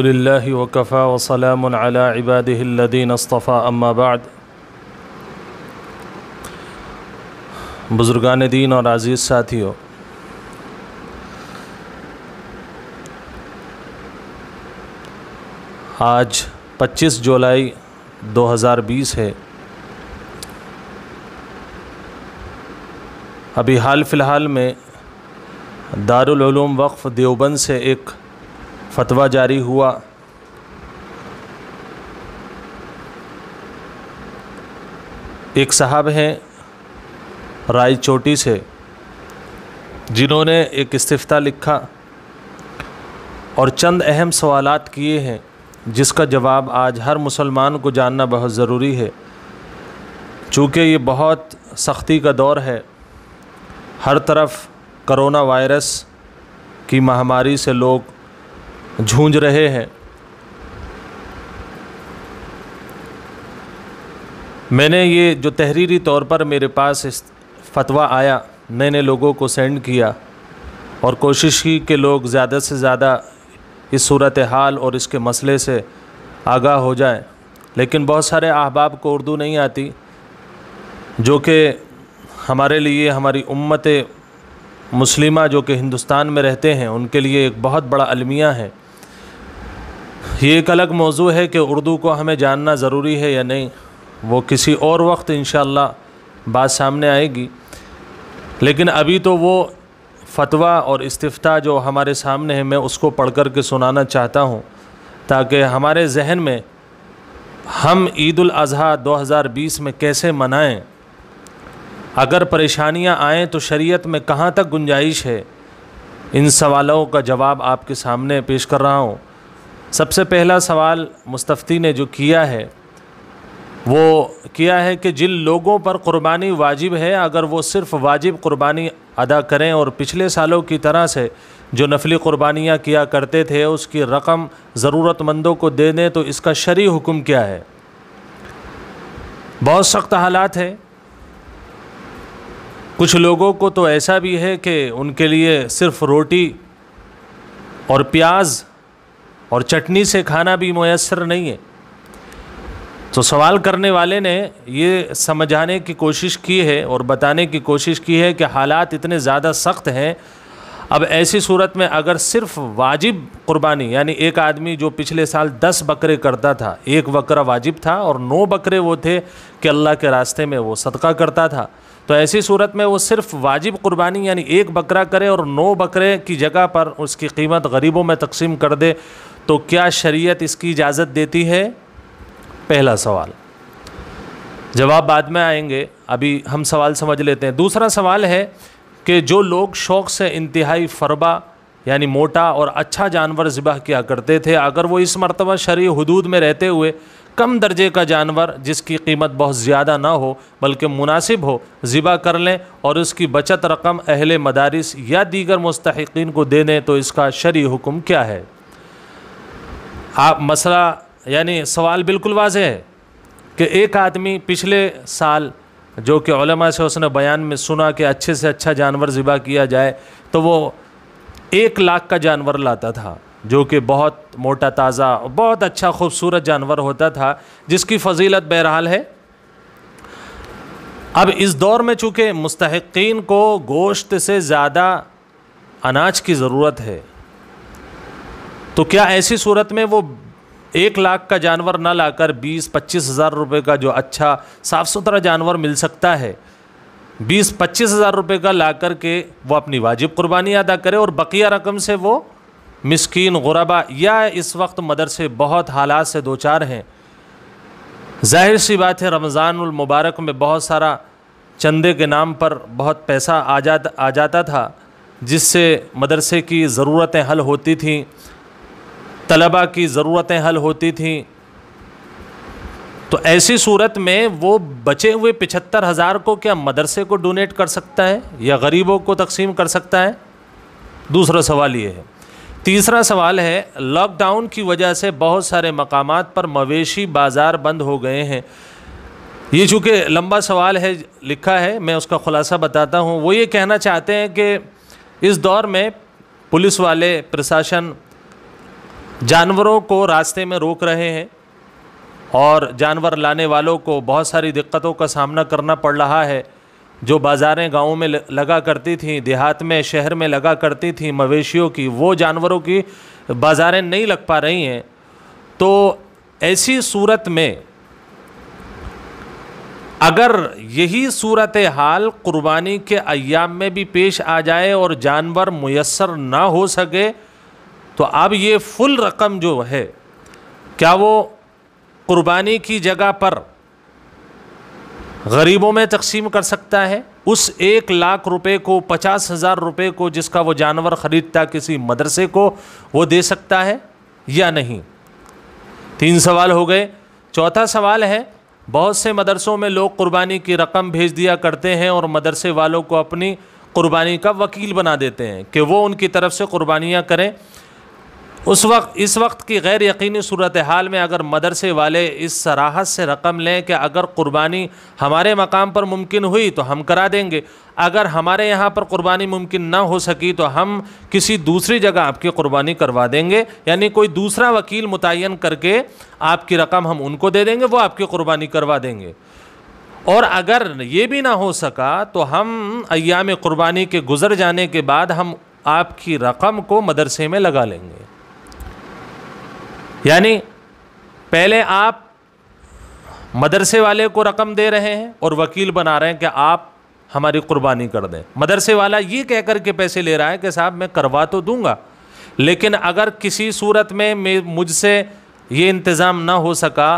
लल्ह वकफ़ा वसलाम इबादीन अस्तफ़ा अम्मा बाद बुज़ुर्गान दीन और अज़ीज़ साथियों आज 25 जुलाई 2020 है अभी हाल फ़िलहाल में दारुल वक्फ़ देवबंद से एक फतवा जारी हुआ एक साहब हैं राय चोटी से जिन्होंने एक इस्तीफ़ा लिखा और चंद अहम सवालात किए हैं जिसका जवाब आज हर मुसलमान को जानना बहुत ज़रूरी है चूँकि ये बहुत सख्ती का दौर है हर तरफ करोना वायरस की महामारी से लोग झूंझ रहे हैं मैंने ये जो तहरीरी तौर पर मेरे पास इस फतवा आया मैंने लोगों को सेंड किया और कोशिश की कि लोग ज़्यादा से ज़्यादा इस सूरत हाल और इसके मसले से आगाह हो जाए लेकिन बहुत सारे अहबाब को उर्दू नहीं आती जो कि हमारे लिए हमारी उम्मत मुस्लिमा जो कि हिंदुस्तान में रहते हैं उनके लिए एक बहुत बड़ा अलमिया है ये एक अलग मौजू है कि उर्दू को हमें जानना ज़रूरी है या नहीं वो किसी और वक्त इन बात सामने आएगी लेकिन अभी तो वो फतवा और इस्तीफा जो हमारे सामने है मैं उसको पढ़ कर के सुनाना चाहता हूँ ताकि हमारे जहन में हम ईद अज़हा बीस में कैसे मनाएँ अगर परेशानियाँ आएँ तो शरीय में कहाँ तक गुंजाइश है इन सवालों का जवाब आपके सामने पेश कर रहा हूँ सबसे पहला सवाल मुस्तफ़ी ने जो किया है वो किया है कि जिन लोगों पर क़ुरबानी वाजिब है अगर वो सिर्फ़ वाजिब क़ुरबानी अदा करें और पिछले सालों की तरह से जो नफली क़ुरबानियाँ किया करते थे उसकी रकम ज़रूरतमंदों को दे दें तो इसका शरी हुक्म क्या है बहुत सख्त हालात हैं कुछ लोगों को तो ऐसा भी है कि उनके लिए सिर्फ़ रोटी और प्याज़ और चटनी से खाना भी मैसर नहीं है तो सवाल करने वाले ने ये समझाने की कोशिश की है और बताने की कोशिश की है कि हालात इतने ज़्यादा सख्त हैं अब ऐसी सूरत में अगर सिर्फ वाजिब कुर्बानी यानी एक आदमी जो पिछले साल दस बकरे करता था एक बकरा वाजिब था और नौ बकरे वो थे कि अल्लाह के रास्ते में वो सदका करता था तो ऐसी सूरत में वो सिर्फ वाजिब कुर्बानी यानी एक बकरा करे और नौ बकरे की जगह पर उसकी कीमत गरीबों में तकसीम कर दे तो क्या शरीयत इसकी इजाज़त देती है पहला सवाल जवाब बाद में आएंगे अभी हम सवाल समझ लेते हैं दूसरा सवाल है कि जो लोग शौक़ से इंतहाई फरबा यानी मोटा और अच्छा जानवर ज़िबा किया करते थे अगर वो इस मरतबा शरी हदूद में रहते हुए कम दर्जे का जानवर जिसकी कीमत बहुत ज़्यादा ना हो बल्कि मुनासिब हो ज़िबा कर लें और उसकी बचत रकम अहल मदारस या दीगर मुस्तकिन को दे दें तो इसका शरी हुक्म क्या है आप मसला यानी सवाल बिल्कुल वाज है कि एक आदमी पिछले साल जो कि ओलमा से उसने बयान में सुना कि अच्छे से अच्छा जानवर ज़िबा किया जाए तो वो एक लाख का जानवर लाता था जो कि बहुत मोटा ताज़ा बहुत अच्छा खूबसूरत जानवर होता था जिसकी फजीलत बहरहाल है अब इस दौर में चूँकि मुस्तकिन को गोश्त से ज़्यादा अनाज की ज़रूरत है तो क्या ऐसी सूरत में वो एक लाख का जानवर ना लाकर बीस पच्चीस हज़ार रुपये का जो अच्छा साफ़ सुथरा जानवर मिल सकता है बीस पच्चीस हज़ार रुपये का ला कर के वो अपनी वाजिब कुर्बानी अदा करे और बकिया रकम से वो मिसकीन गुरबा या इस वक्त मदरसे बहुत हालात से दो चार हैं जाहिर सी बात है रमज़ानमबारक में बहुत सारा चंदे के नाम पर बहुत पैसा आ जाता आ जाता था जिससे मदरसे की ज़रूरतें हल होती थीं तलबा की ज़रूरतें हल होती थी तो ऐसी सूरत में वो बचे हुए पिछहत्तर हज़ार को क्या मदरसे को डोनेट कर सकता है या गरीबों को तकसीम कर सकता है दूसरा सवाल ये है तीसरा सवाल है लॉकडाउन की वजह से बहुत सारे मकाम पर मवेशी बाज़ार बंद हो गए हैं ये चूँकि लंबा सवाल है लिखा है मैं उसका ख़ुलासा बताता हूँ वो ये कहना चाहते हैं कि इस दौर में पुलिस वाले प्रशासन जानवरों को रास्ते में रोक रहे हैं और जानवर लाने वालों को बहुत सारी दिक्कतों का सामना करना पड़ रहा है जो बाज़ारें गाँव में लगा करती थी देहात में शहर में लगा करती थी मवेशियों की वो जानवरों की बाज़ारें नहीं लग पा रही हैं तो ऐसी सूरत में अगर यही सूरत हाल कुर्बानी के अयाम में भी पेश आ जाए और जानवर मैसर ना हो सके तो अब ये फुल रकम जो है क्या वो कुर्बानी की जगह पर गरीबों में तकसीम कर सकता है उस एक लाख रुपए को पचास हज़ार रुपये को जिसका वो जानवर ख़रीदता किसी मदरसे को वो दे सकता है या नहीं तीन सवाल हो गए चौथा सवाल है बहुत से मदरसों में लोग कुर्बानी की रकम भेज दिया करते हैं और मदरसे वालों को अपनी कुर्बानी का वकील बना देते हैं कि वो उनकी तरफ से कुर्बानियाँ करें उस वक्त इस वक्त की गैर यकीनी सूरत हाल में अगर मदरसे वाले इस सराहत से रकम लें कि अगर कुर्बानी हमारे मकाम पर मुमकिन हुई तो हम करा देंगे अगर हमारे यहाँ पर कुर्बानी मुमकिन ना हो सकी तो हम किसी दूसरी जगह आपकी कुर्बानी करवा देंगे यानी कोई दूसरा वकील मुतन करके आपकी रकम हम उनको दे देंगे वो आपकी कुर्बानी करवा देंगे और अगर ये भी ना हो सका तो हम अयाम कुर्बानी के गुज़र जाने के बाद हम आपकी रकम को मदरसे में लगा लेंगे यानी पहले आप मदरसे वाले को रकम दे रहे हैं और वकील बना रहे हैं कि आप हमारी कुर्बानी कर दें मदरसे वाला ये कह कर के पैसे ले रहा है कि साहब मैं करवा तो दूंगा लेकिन अगर किसी सूरत में मुझसे ये इंतज़ाम ना हो सका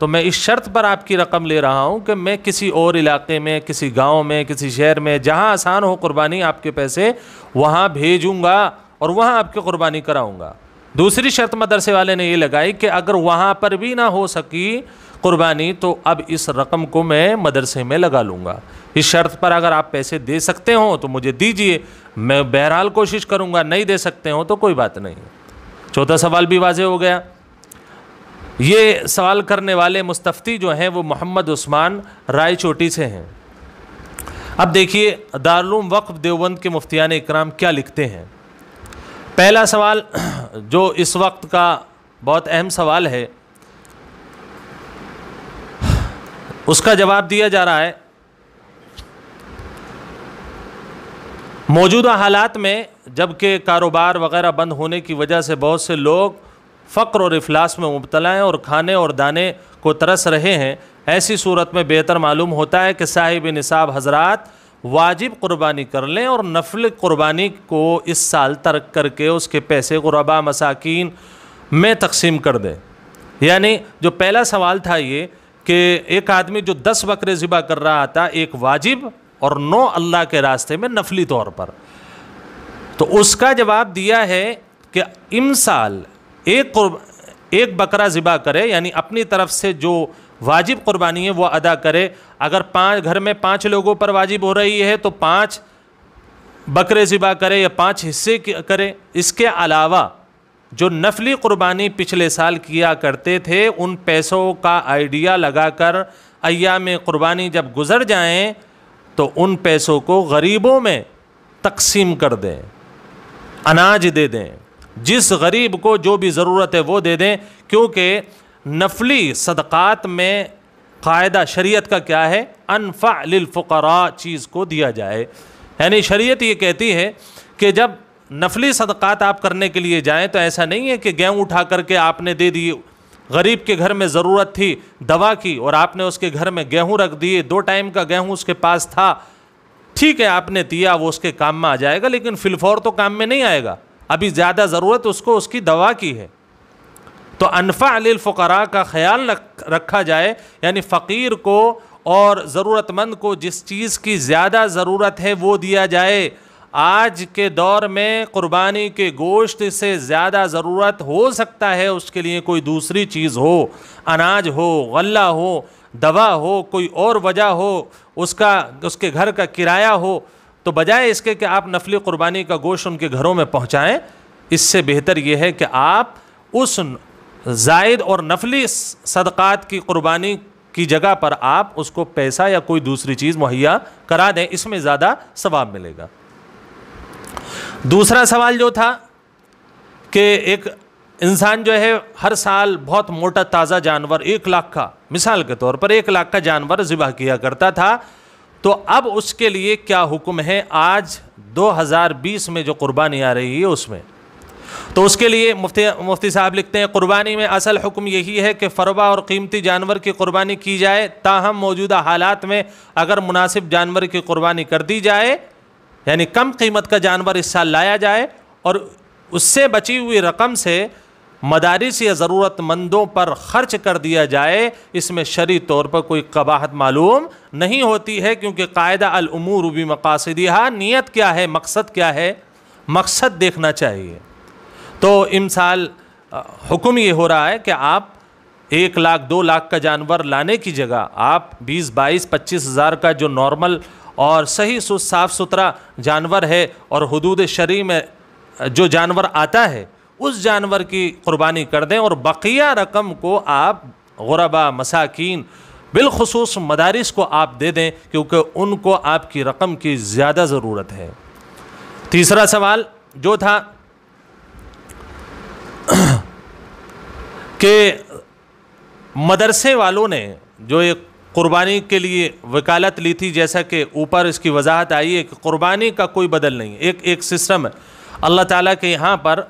तो मैं इस शर्त पर आपकी रकम ले रहा हूँ कि मैं किसी और इलाके में किसी गांव में किसी शहर में जहाँ आसान हो कुर्बानी आपके पैसे वहाँ भेजूँगा और वहाँ आपकी कुर्बानी कराऊँगा दूसरी शर्त मदरसे वाले ने ये लगाई कि अगर वहाँ पर भी ना हो सकी कुर्बानी तो अब इस रकम को मैं मदरसे में लगा लूँगा इस शर्त पर अगर आप पैसे दे सकते हो तो मुझे दीजिए मैं बहरहाल कोशिश करूँगा नहीं दे सकते हो तो कोई बात नहीं चौथा सवाल भी वाजे हो गया ये सवाल करने वाले मुस्तफ़ी जो हैं वो मोहम्मद उस्मान राय चोटी से हैं अब देखिए दारुम वक्फ देवबंद के मुफ्तियान इकराम क्या लिखते हैं पहला सवाल जो इस वक्त का बहुत अहम सवाल है उसका जवाब दिया जा रहा है मौजूदा हालात में जबकि कारोबार वगैरह बंद होने की वजह से बहुत से लोग फ़क्र और अफलास में मुबतला हैं और खाने और दाने को तरस रहे हैं ऐसी सूरत में बेहतर मालूम होता है कि साहिब निसाब हजरात वाजिब कुर्बानी कर लें और नफल कुर्बानी को इस साल तर्क करके उसके पैसे गुरबा मसाकिन में तकसीम कर दें यानी जो पहला सवाल था ये कि एक आदमी जो दस बकरे ज़िबा कर रहा था एक वाजिब और नौ अल्लाह के रास्ते में नफली तौर पर तो उसका जवाब दिया है कि इम साल एक एक बकरा ज़िबा करे यानी अपनी तरफ से जो वाजिब कुर्बानी है वो अदा करे अगर पाँच घर में पाँच लोगों पर वाजिब हो रही है तो पाँच बकरे ज़िबा करे या पाँच हिस्से करे इसके अलावा जो नफली कुर्बानी पिछले साल किया करते थे उन पैसों का आइडिया लगाकर अयाम कुर्बानी जब गुज़र जाएं तो उन पैसों को गरीबों में तकसीम कर दें अनाज दे दें जिस गरीब को जो भी ज़रूरत है वो दे दें क्योंकि नफली सदक़ात में कायदा शरीयत का क्या है अनफ़ा लफ़रा चीज़ को दिया जाए यानी शरीयत ये कहती है कि जब नफली सदक़ात आप करने के लिए जाएं तो ऐसा नहीं है कि गेहूँ उठा करके आपने दे दिए गरीब के घर में ज़रूरत थी दवा की और आपने उसके घर में गेहूँ रख दिए दो टाइम का गेहूँ उसके पास था ठीक है आपने दिया वो उसके काम में आ जाएगा लेकिन फिलफौर तो काम में नहीं आएगा अभी ज़्यादा ज़रूरत उसको उसकी दवा की है तो अनफ़ा फ़ुकरा का ख्याल रखा जाए यानी फ़कीर को और ज़रूरतमंद को जिस चीज़ की ज़्यादा ज़रूरत है वो दिया जाए आज के दौर में क़ुरबानी के गोश्त से ज़्यादा ज़रूरत हो सकता है उसके लिए कोई दूसरी चीज़ हो अनाज हो गल्ला हो दवा हो कोई और वजह हो उसका उसके घर का किराया हो तो बजाय इसके कि आप नफली क़ुरबानी का गोश्त उनके घरों में पहुँचाएँ इससे बेहतर ये है कि आप उस जायद और नफली सदक़ात की कुर्बानी की जगह पर आप उसको पैसा या कोई दूसरी चीज़ मुहैया करा दें इसमें ज़्यादा सवाब मिलेगा दूसरा सवाल जो था कि एक इंसान जो है हर साल बहुत मोटा ताज़ा जानवर एक लाख का मिसाल के तौर पर एक लाख का जानवर ज़िबा किया करता था तो अब उसके लिए क्या हुक्म है आज 2020 में जो कुर्बानी आ रही है उसमें तो उसके लिए मुफ्ती मुफ्ती साहब लिखते हैं कुर्बानी में असल हुक्म यही है कि फरबा और कीमती जानवर की कुर्बानी की जाए ताहम मौजूदा हालात में अगर मुनासिब जानवर की कुर्बानी कर दी जाए यानी कम कीमत का जानवर इस साल लाया जाए और उससे बची हुई रकम से मदारस या ज़रूरतमंदों पर ख़र्च कर दिया जाए इसमें शरी तौर पर कोई कबाहत मालूम नहीं होती है क्योंकि कायदा अलमूर भी मकासदिया नीयत क्या है मकसद क्या है मकसद देखना चाहिए तो इमसाल हुक्म ये हो रहा है कि आप एक लाख दो लाख का जानवर लाने की जगह आप बीस बाईस पच्चीस हज़ार का जो नॉर्मल और सही सु साफ़ सुथरा जानवर है और हदूद शरी में जो जानवर आता है उस जानवर की कुर्बानी कर दें और बकिया रकम को आप गुरबा मसाकिन बिलखसूस मदारस को आप दे दें क्योंकि उनको आपकी रकम की ज़्यादा ज़रूरत है तीसरा सवाल जो था कि मदरसे वालों ने जो एक कुर्बानी के लिए वकालत ली थी जैसा कि ऊपर इसकी वजाहत आई है कि कुर्बानी का कोई बदल नहीं एक एक सिस्टम है अल्लाह ताला के यहाँ पर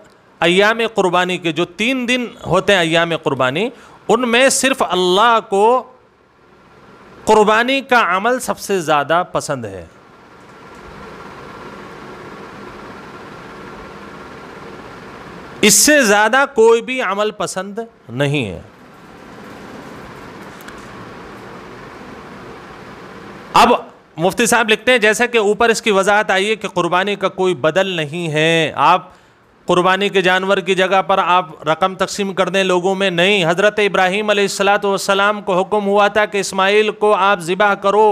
अयाम कुर्बानी के जो तीन दिन होते हैं अयाम कुर्बानी उनमें सिर्फ़ अल्लाह को कुर्बानी का अमल सबसे ज़्यादा पसंद है इससे ज़्यादा कोई भी अमल पसंद नहीं है अब मुफ्ती साहब लिखते हैं जैसा कि ऊपर इसकी वजाहत आई है कि कुर्बानी का कोई बदल नहीं है आप कुर्बानी के जानवर की जगह पर आप रकम तकसीम कर दें लोगों में नहीं हज़रत इब्राहिम सलाम को हुक्म हुआ था कि इस्माइल को आप ज़िबा करो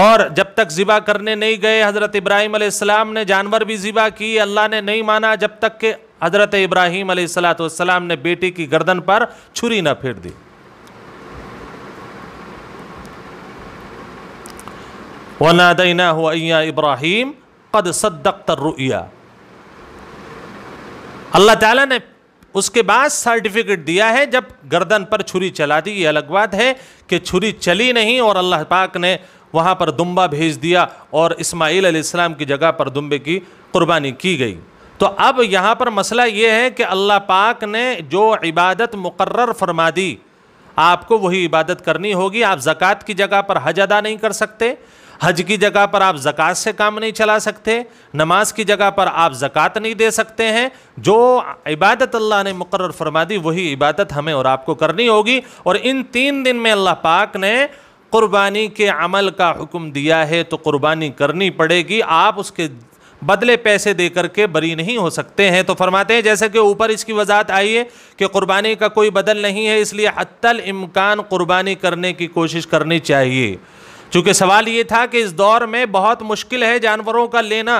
और जब तक ज़िबा करने नहीं गए हज़रत इब्राहिम आसमाम ने जानवर भी ज़िबा की अल्लाह ने नहीं माना जब तक के हज़रत इब्राहिम सलाम ने बेटी की गर्दन पर छुरी न फेर दी वनादना हुआ इब्राहिम कद सद्दक रुया अल्लाह ताला ने उसके बाद सर्टिफिकेट दिया है जब गर्दन पर छुरी चला दी ये अलग बात है कि छुरी चली नहीं और अल्लाह पाक ने वहाँ पर दुम्बा भेज दिया और इस्माइल अलैहिस्सलाम की जगह पर दुम्बे की कुर्बानी की गई तो अब यहाँ पर मसला ये है कि अल्लाह पाक ने जो इबादत मुकर फरमा दी आपको वही इबादत करनी होगी आप ज़क़़त की जगह पर हज अदा नहीं कर सकते हज की जगह पर आप ज़क़़त से काम नहीं चला सकते नमाज की जगह पर आप ज़क़़त नहीं दे सकते हैं जो इबादत अल्लाह ने मुकर फरमा दी वही इबादत हमें और आपको करनी होगी और इन तीन दिन में अल्लाह पाक ने कुर्बानी के अमल का हुक्म दिया है तो क़ुरबानी करनी पड़ेगी आप उसके बदले पैसे दे करके बरी नहीं हो सकते हैं तो फरमाते हैं जैसे कि ऊपर इसकी वजाहत आई है कि क़ुरबानी का कोई बदल नहीं है इसलिए अतल इम्कान कुर्बानी करने की कोशिश करनी चाहिए चूँकि सवाल ये था कि इस दौर में बहुत मुश्किल है जानवरों का लेना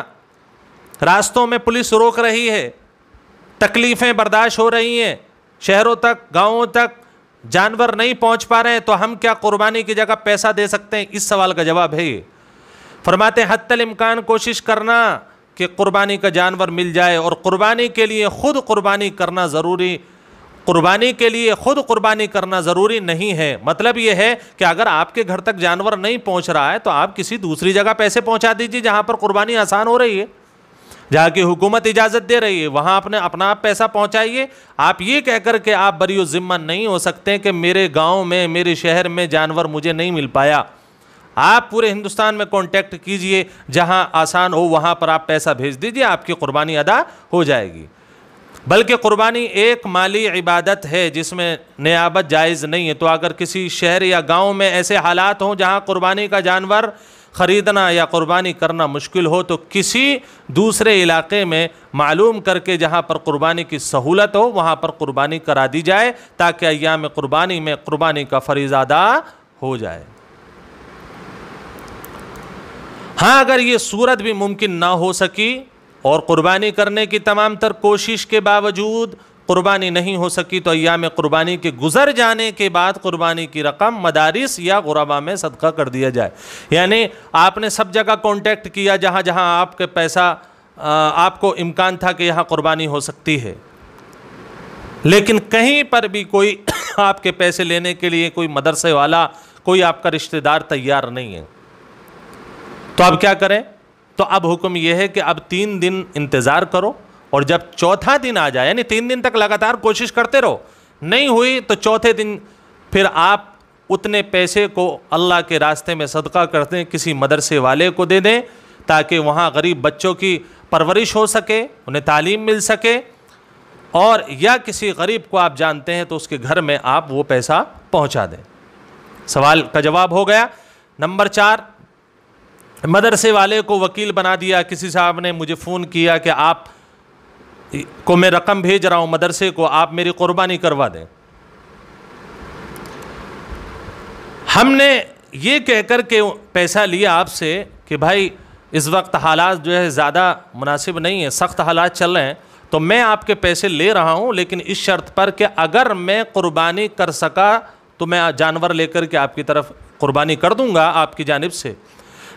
रास्तों में पुलिस रोक रही है तकलीफ़ें बर्दाश्त हो रही हैं शहरों तक गाँवों तक जानवर नहीं पहुंच पा रहे हैं तो हम क्या कुर्बानी की जगह पैसा दे सकते हैं इस सवाल का जवाब है फरमाते हत्तल इम्कान कोशिश करना कि कुर्बानी का जानवर मिल जाए और कुर्बानी के लिए ख़ुद कुर्बानी करना ज़रूरी कुर्बानी के लिए ख़ुद कुर्बानी करना ज़रूरी नहीं है मतलब ये है कि अगर आपके घर तक जानवर नहीं पहुंच रहा है तो आप किसी दूसरी जगह पैसे पहुंचा दीजिए जहां पर कुर्बानी आसान हो रही है जहाँ की हुकूमत इजाज़त दे रही है वहाँ अपने अपना आप पैसा पहुँचाइए आप ये कहकर के आप बरी ज़िम्मा नहीं हो सकते कि मेरे गाँव में मेरे शहर में जानवर मुझे नहीं मिल पाया आप पूरे हिंदुस्तान में कॉन्टैक्ट कीजिए जहाँ आसान हो वहाँ पर आप पैसा भेज दीजिए आपकी क़ुरबानी अदा हो जाएगी बल्कि क़ुरबानी एक माली इबादत है जिसमें नयाबत जायज़ नहीं है तो अगर किसी शहर या गांव में ऐसे हालात हों जहां कुर्बानी का जानवर ख़रीदना या क़ुरबानी करना मुश्किल हो तो किसी दूसरे इलाके में मालूम करके जहाँ पर क़ुरबानी की सहूलत हो वहाँ पर क़ुरबानी करा दी जाए ताकि अयाम क़ुरबानी में क़ुरबानी का फरीज़ अदा हो जाए हाँ अगर ये सूरत भी मुमकिन ना हो सकी और क़ुरबानी करने की तमाम तर कोशिश के बावजूद कुर्बानी नहीं हो सकी तो अयाम कुर्बानी के गुजर जाने के बाद कुर्बानी की रकम मदारिस या गुरबा में सदका कर दिया जाए यानी आपने सब जगह कॉन्टैक्ट किया जहाँ जहाँ आपके पैसा आपको इम्कान था कि यहाँ कुर्बानी हो सकती है लेकिन कहीं पर भी कोई आपके पैसे लेने के लिए कोई मदरसे वाला कोई आपका रिश्तेदार तैयार नहीं है तो अब क्या करें तो अब हुक्म यह है कि अब तीन दिन इंतज़ार करो और जब चौथा दिन आ जाए यानी तीन दिन तक लगातार कोशिश करते रहो नहीं हुई तो चौथे दिन फिर आप उतने पैसे को अल्लाह के रास्ते में सदका कर दें किसी मदरसे वाले को दे दें ताकि वहाँ गरीब बच्चों की परवरिश हो सके उन्हें तालीम मिल सके और या किसी गरीब को आप जानते हैं तो उसके घर में आप वो पैसा पहुँचा दें सवाल का जवाब हो गया नंबर चार मदरसे वाले को वकील बना दिया किसी साहब ने मुझे फ़ोन किया कि आप को मैं रकम भेज रहा हूँ मदरसे को आप मेरी कुर्बानी करवा दें हमने ये कहकर के पैसा लिया आपसे कि भाई इस वक्त हालात जो है ज़्यादा मुनासिब नहीं है सख्त हालात चल रहे हैं तो मैं आपके पैसे ले रहा हूँ लेकिन इस शर्त पर कि अगर मैं कुर्बानी कर सका तो मैं जानवर लेकर के आपकी तरफ कुर्बानी कर दूंगा आपकी जानब से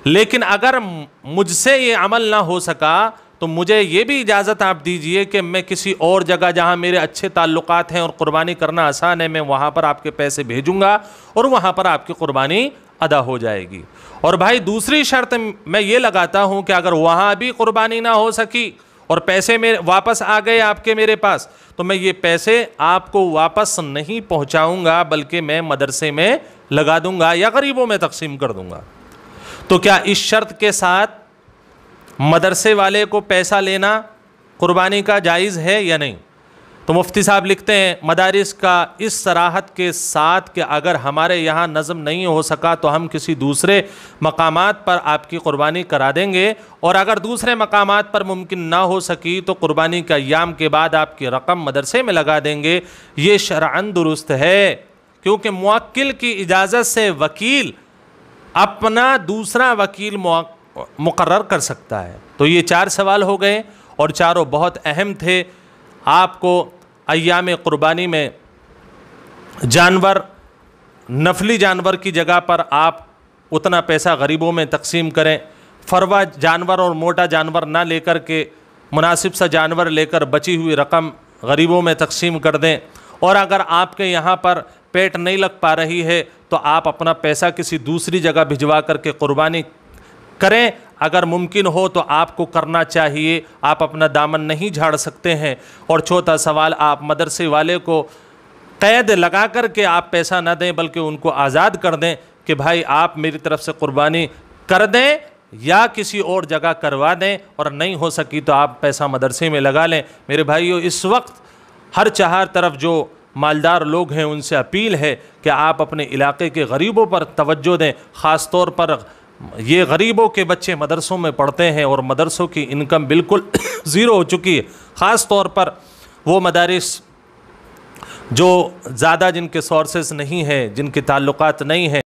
लेकिन अगर मुझसे ये अमल ना हो सका तो मुझे ये भी इजाज़त आप दीजिए कि मैं किसी और जगह जहाँ मेरे अच्छे ताल्लुक हैं और क़ुरबानी करना आसान है मैं वहाँ पर आपके पैसे भेजूँगा और वहाँ पर आपकी क़ुरबानी अदा हो जाएगी और भाई दूसरी शर्त मैं ये लगाता हूँ कि अगर वहाँ भी कुर्बानी ना हो सकी और पैसे मेरे वापस आ गए आपके मेरे पास तो मैं ये पैसे आपको वापस नहीं पहुँचाऊँगा बल्कि मैं मदरसे में लगा दूँगा या गरीबों में तकसीम कर दूँगा तो क्या इस शर्त के साथ मदरसे वाले को पैसा लेना कुर्बानी का जायज़ है या नहीं तो मुफ्ती साहब लिखते हैं मदारस का इस सराहत के साथ कि अगर हमारे यहाँ नज़म नहीं हो सका तो हम किसी दूसरे मकाम पर आपकी क़ुरबानी करा देंगे और अगर दूसरे मकाम पर मुमकिन ना हो सकी तो क़ुरबानी का याम के बाद आपकी रकम मदरसे में लगा देंगे ये शरा दुरुस्त है क्योंकि मक्ल की इजाज़त से वकील अपना दूसरा वकील मुकर कर सकता है तो ये चार सवाल हो गए और चारों बहुत अहम थे आपको अयाम क़ुरबानी में जानवर नफली जानवर की जगह पर आप उतना पैसा गरीबों में तकसीम करें फरवा जानवर और मोटा जानवर ना लेकर के मुनासिब सा जानवर लेकर बची हुई रकम गरीबों में तकसीम कर दें और अगर आपके यहाँ पर पेट नहीं लग पा रही है तो आप अपना पैसा किसी दूसरी जगह भिजवा करके कुर्बानी करें अगर मुमकिन हो तो आपको करना चाहिए आप अपना दामन नहीं झाड़ सकते हैं और चौथा सवाल आप मदरसे वाले को कैद लगा कर के आप पैसा ना दें बल्कि उनको आज़ाद कर दें कि भाई आप मेरी तरफ़ से कुर्बानी कर दें या किसी और जगह करवा दें और नहीं हो सकी तो आप पैसा मदरसे में लगा लें मेरे भाइयों इस वक्त हर चार तरफ जो मालदार लोग हैं उनसे अपील है कि आप अपने इलाके के गरीबों पर तवज्जो दें ख़ास तौर पर ये गरीबों के बच्चे मदरसों में पढ़ते हैं और मदरसों की इनकम बिल्कुल ज़ीरो हो चुकी है ख़ास तौर पर वो मदारस जो ज़्यादा जिनके सोर्सेज नहीं हैं जिनके ताल्लुकात नहीं हैं